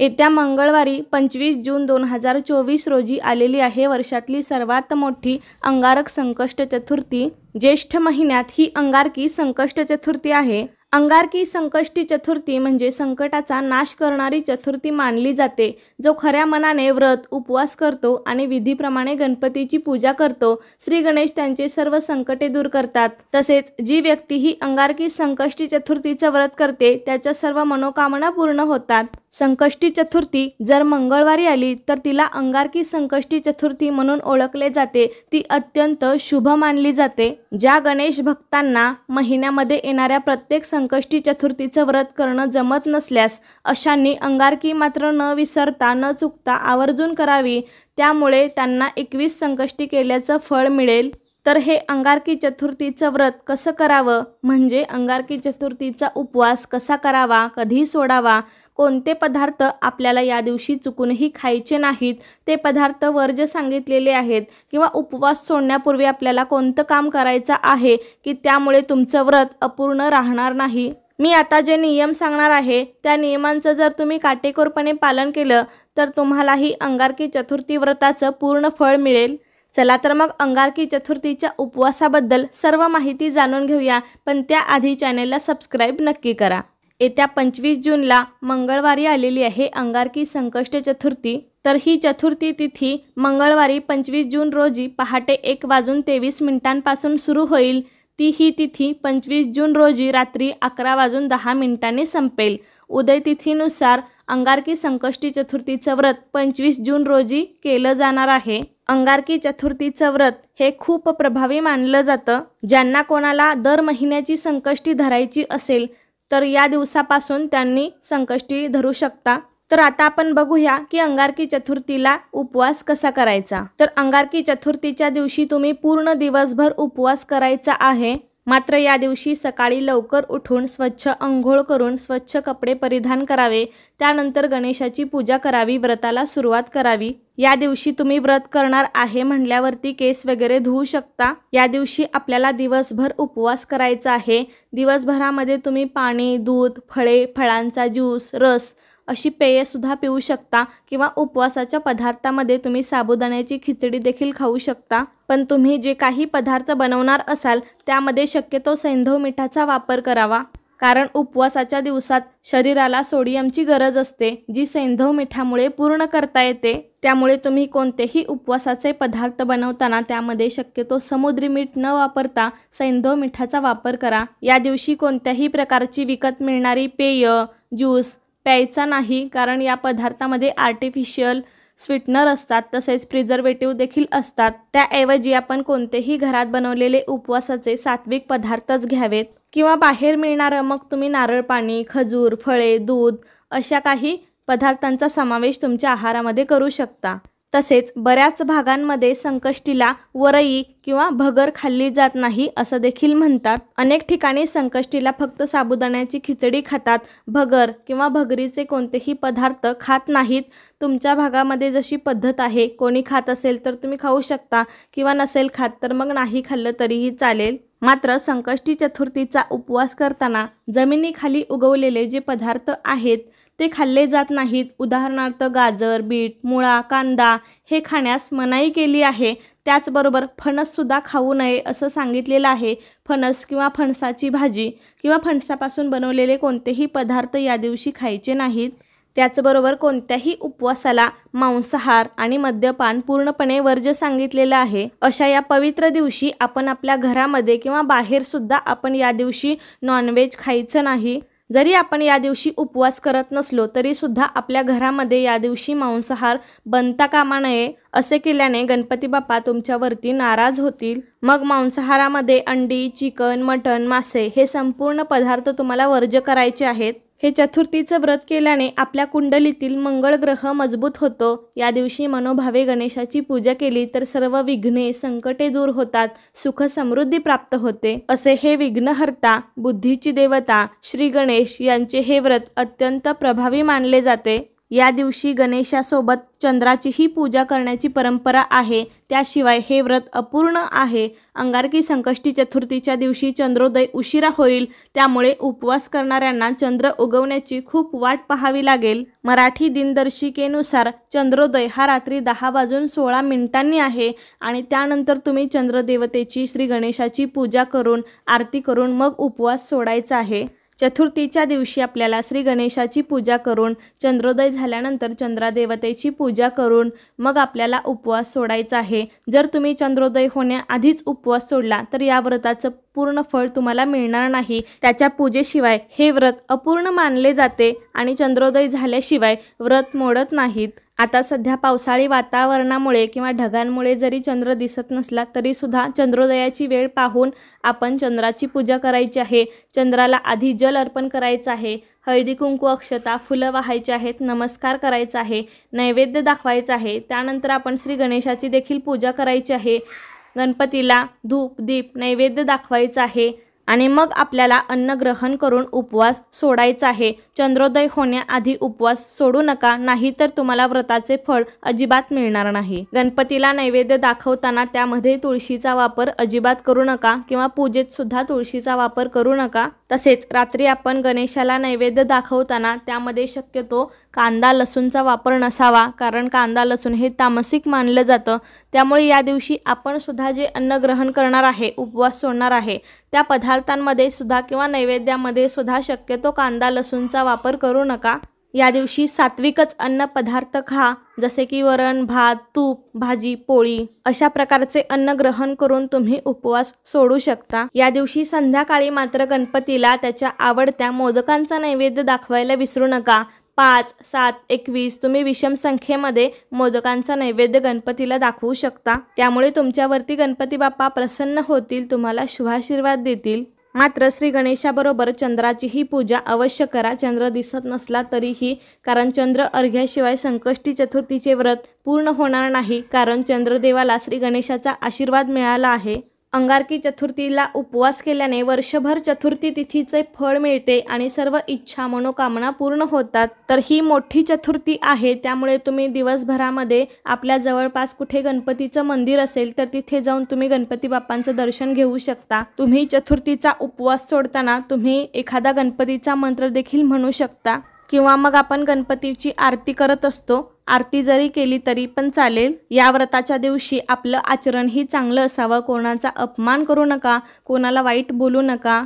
येत्या मंगळवारी पंचवीस जून दोन हजार चोवीस रोजी आलेली आहे वर्षातली सर्वात मोठी अंगारक संकष्ट चतुर्थी ज्येष्ठ महिन्यात ही अंगारकी संकष्ट चतुर्थी आहे अंगारकी संकष्टी चतुर्थी म्हणजे संकटाचा नाश करणारी चतुर्थी मानली जाते जो खऱ्या मनाने व्रत उपवास करतो आणि विधीप्रमाणे गणपतीची पूजा करतो श्री गणेश त्यांचे सर्व संकटे दूर करतात तसेच जी व्यक्ती ही अंगारकी संकष्टी चतुर्थीचं व्रत करते त्याच्या सर्व मनोकामना पूर्ण होतात संकष्टी चतुर्थी जर मंगळवारी आली तर तिला अंगारकी संकष्टी चतुर्थी म्हणून ओळखले जाते ती अत्यंत शुभ मानली जाते ज्या गणेश भक्तांना महिन्यामध्ये येणाऱ्या प्रत्येक संकष्टी चतुर्थीचं व्रत करणं जमत नसल्यास अशांनी अंगारकी मात्र न विसरता न चुकता आवर्जून करावी त्यामुळे त्यांना एकवीस संकष्टी केल्याचं फळ मिळेल तर हे अंगारकी चतुर्थीचं व्रत कसं करावं म्हणजे अंगारकी चतुर्थीचा उपवास कसा करावा कधी सोडावा कोणते पदार्थ आपल्याला या दिवशी चुकूनही खायचे नाहीत ते पदार्थ वर्ज सांगितलेले आहेत किंवा उपवास सोडण्यापूर्वी आपल्याला कोणतं काम करायचं आहे की त्यामुळे तुमचं व्रत अपूर्ण राहणार नाही मी आता जे नियम सांगणार आहे त्या नियमांचं जर तुम्ही काटेकोरपणे पालन केलं तर तुम्हालाही अंगारकी चतुर्थी व्रताचं पूर्ण फळ मिळेल चला तर मग अंगारकी चतुर्थीच्या उपवासाबद्दल सर्व माहिती जाणून घेऊया पण त्याआधी चॅनेलला सबस्क्राईब नक्की करा येत्या पंचवीस जूनला मंगळवारी आलेली आहे अंगारकी संकष्ट चतुर्थी तर ही चतुर्थी तिथी मंगळवारी पंचवीस जून रोजी पहाटे एक वाजून तेवीस मिनिटांपासून सुरू होईल ती ही तिथी पंचवीस जून रोजी रात्री अकरा वाजून दहा मिनिटांनी संपेल उदय तिथीनुसार अंगारकी संकष्टी चतुर्थीचं व्रत पंचवीस जून रोजी केलं जाणार आहे अंगारकी चतुर्थीचं व्रत हे खूप प्रभावी मानलं जातं ज्यांना कोणाला दर महिन्याची संकष्टी धरायची असेल तर या दिवसापासून त्यांनी संकष्टी धरू शकता तर आता आपण बघूया की अंगारकी चतुर्थीला उपवास कसा करायचा तर अंगारकी चतुर्थीच्या दिवशी तुम्ही पूर्ण दिवसभर उपवास करायचा आहे मात्र या दिवशी सकाळी लवकर उठून स्वच्छ अंघोळ करून स्वच्छ कपडे परिधान करावे त्यानंतर गणेशाची पूजा करावी व्रताला सुरुवात करावी या दिवशी तुम्ही व्रत करणार आहे म्हणल्यावरती केस वगैरे धुवू शकता या दिवशी आपल्याला दिवसभर उपवास करायचा आहे दिवसभरामध्ये तुम्ही पाणी दूध फळे फळांचा ज्यूस रस अशी सुद्धा पिऊ शकता किंवा उपवासाच्या पदार्थामध्ये तुम्ही साबुदाण्याची खिचडी देखील खाऊ शकता पण तुम्ही जे काही पदार्थ बनवणार असाल त्यामध्ये शक्यतो सैंधव मिठाचा वापर करावा कारण उपवासाच्या दिवसात शरीराला सोडियमची गरज असते जी सैंधव मिठामुळे पूर्ण करता येते त्यामुळे तुम्ही कोणतेही उपवासाचे पदार्थ बनवताना त्यामध्ये शक्यतो समुद्री मीठ न वापरता सैंधव मिठाचा वापर करा या दिवशी कोणत्याही प्रकारची विकत मिळणारी पेय ज्यूस प्यायचा नाही कारण या पदार्थामध्ये आर्टिफिशियल स्वीटनर असतात तसेच प्रिझर्वेटिव्ह देखील असतात त्याऐवजी आपण कोणतेही घरात बनवलेले उपवासाचे सात्विक पदार्थच घ्यावेत किंवा बाहेर मिळणारं मग तुम्ही नारळ पाणी खजूर फळे दूध अशा काही पदार्थांचा समावेश तुमच्या आहारामध्ये करू शकता तसेच बऱ्याच भागांमध्ये संकष्टीला वरई किंवा भगर खाल्ली जात नाही असं देखील म्हणतात अनेक ठिकाणी संकष्टीला फक्त साबुदाण्याची खिचडी खातात भगर किंवा भगरीचे कोणतेही पदार्थ खात नाहीत तुमच्या भागामध्ये जशी पद्धत आहे कोणी खात असेल तर तुम्ही खाऊ शकता किंवा नसेल खात तर मग नाही खाल्लं तरीही चालेल मात्र संकष्टी चतुर्थीचा उपवास करताना जमिनीखाली उगवलेले जे पदार्थ आहेत ते खाल्ले जात नाहीत उदाहरणार्थ गाजर बीट मुळा कांदा हे खाण्यास मनाई केली आहे त्याचबरोबर फणससुद्धा खाऊ नये असं सांगितलेलं आहे फणस किंवा फणसाची भाजी किंवा फणसापासून बनवलेले कोणतेही पदार्थ या दिवशी खायचे नाहीत त्याचबरोबर कोणत्याही उपवासाला मांसाहार आणि मद्यपान पूर्णपणे वर्ज्य सांगितलेलं आहे अशा या पवित्र दिवशी आपण आपल्या घरामध्ये किंवा बाहेरसुद्धा आपण या दिवशी नॉनव्हेज खायचं नाही जरी आपण या दिवशी उपवास करत नसलो तरीसुद्धा आपल्या घरामध्ये या दिवशी मांसाहार बनता कामा नये असे केल्याने गणपती बाप्पा तुमच्यावरती नाराज होतील मग मांसाहारामध्ये अंडी चिकन मटण मासे हे संपूर्ण पदार्थ तुम्हाला वर्ज करायचे आहेत हे चतुर्थीचं व्रत केल्याने आपल्या कुंडलीतील मंगळ ग्रह मजबूत होतो या दिवशी मनोभावे गणेशाची पूजा केली तर सर्व विघ्ने संकटे दूर होतात सुख समृद्धी प्राप्त होते असे हे विघ्नहर्ता बुद्धीची देवता श्री गणेश यांचे हे व्रत अत्यंत प्रभावी मानले जाते या दिवशी गणेशासोबत चंद्राचीही पूजा करण्याची परंपरा आहे त्याशिवाय हे व्रत अपूर्ण आहे अंगारकी संकष्टी चतुर्थीच्या दिवशी चंद्रोदय उशिरा होईल त्यामुळे उपवास करणाऱ्यांना चंद्र उगवण्याची खूप वाट पाहावी लागेल मराठी दिनदर्शिकेनुसार चंद्रोदय हा रात्री दहा वाजून सोळा मिनिटांनी आहे आणि त्यानंतर तुम्ही चंद्रदेवतेची श्री गणेशाची पूजा करून आरती करून मग उपवास सोडायचा आहे चतुर्थीच्या दिवशी आपल्याला श्री गणेशाची पूजा करून चंद्रोदय झाल्यानंतर चंद्रादेवतेची पूजा करून मग आपल्याला उपवास सोडायचा आहे जर तुम्ही चंद्रोदय होण्याआधीच उपवास सोडला तर या व्रताचं पूर्ण फळ तुम्हाला मिळणार नाही त्याच्या पूजेशिवाय हे व्रत अपूर्ण मानले जाते आणि चंद्रोदय झाल्याशिवाय व्रत मोडत नाहीत आता सध्या पावसाळी वातावरणामुळे किंवा ढगांमुळे जरी चंद्र दिसत नसला तरीसुद्धा चंद्रोदयाची वेळ पाहून आपण चंद्राची पूजा करायची आहे चंद्राला आधी जल अर्पण करायचं आहे हळदी कुंकू अक्षता फुलं वाहायची आहेत नमस्कार करायचा आहे नैवेद्य दाखवायचं आहे त्यानंतर आपण श्री गणेशाची देखील पूजा करायची आहे गणपतीला धूप दीप नैवेद्य दाखवायचं आहे आणि मग आपल्याला अन्न ग्रहण करून उपवास सोडायचा आहे चंद्रोदय होण्याआधी उपवास सोडू नका नाही तर तुम्हाला व्रताचे फळ अजिबात मिळणार नाही गणपतीला नैवेद्य दाखवताना त्यामध्ये तुळशीचा वापर अजिबात करू नका किंवा पूजेत सुद्धा तुळशीचा वापर करू नका तसेच रात्री आपण गणेशाला नैवेद्य दाखवताना त्यामध्ये शक्यतो कांदा लसूणचा वापर नसावा कारण कांदा लसूण हे तामसिक मानलं जातं त्यामुळे या दिवशी आपण सुद्धा जे अन्न ग्रहण करणार आहे उपवास सोडणार आहे त्या पदार्थांमध्ये सुद्धा किंवा नैवेद्यामध्ये सुद्धा शक्यतो कांदा लसूणचा वापर करू नका या दिवशी सात्विकच अन्न पदार्थ खा जसे की वरण भात तूप भाजी पोळी अशा प्रकारचे अन्न ग्रहण करून तुम्ही उपवास सोडू शकता या दिवशी संध्याकाळी मात्र गणपतीला त्याच्या आवडत्या मोदकांचा नैवेद्य दाखवायला विसरू नका पाच सात एकवीस तुम्ही विषम संख्येमध्ये मोदकांचा नैवेद्य गणपतीला दाखवू शकता त्यामुळे तुमच्यावरती गणपती बाप्पा प्रसन्न होतील तुम्हाला शुभाशीर्वाद देतील मात्र श्री गणेशाबरोबर चंद्राचीही पूजा अवश्य करा चंद्र दिसत नसला तरीही कारण चंद्र अर्घ्याशिवाय संकष्टी चतुर्थीचे व्रत पूर्ण होणार नाही कारण चंद्रदेवाला श्री गणेशाचा आशीर्वाद मिळाला आहे अंगारकी चतुर्थीला उपवास केल्याने वर्षभर चतुर्थी तिथीचे फळ मिळते आणि सर्व इच्छा मनोकामना पूर्ण होतात तर ही मोठी चतुर्थी आहे त्यामुळे तुम्ही दिवसभरामध्ये आपल्या जवळपास कुठे गणपतीचं मंदिर असेल तर तिथे जाऊन तुम्ही गणपती बाप्पांचं दर्शन घेऊ शकता तुम्ही चतुर्थीचा उपवास सोडताना तुम्ही एखादा गणपतीचा मंत्र देखील म्हणू शकता किंवा मग आपण गणपतीची आरती करत असतो आरती जरी केली तरी पण चालेल या व्रताच्या दिवशी आपलं आचरणही चांगलं असावं कोणाचा अपमान करू नका कोणाला वाईट बोलू नका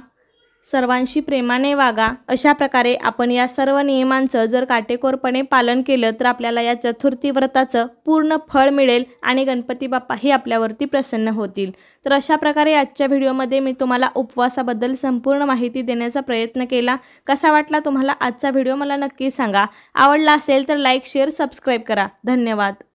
सर्वांशी प्रेमाने वागा अशा प्रकारे आपण या सर्व नियमांचं जर काटेकोरपणे पालन केलं तर आपल्याला या चतुर्थी व्रताचं पूर्ण फळ मिळेल आणि गणपती बाप्पाही आपल्यावरती प्रसन्न होतील तर अशा प्रकारे आजच्या व्हिडिओमध्ये मी तुम्हाला उपवासाबद्दल संपूर्ण माहिती देण्याचा प्रयत्न केला कसा वाटला तुम्हाला आजचा व्हिडिओ मला नक्की सांगा आवडला असेल तर लाईक शेअर सबस्क्राईब करा धन्यवाद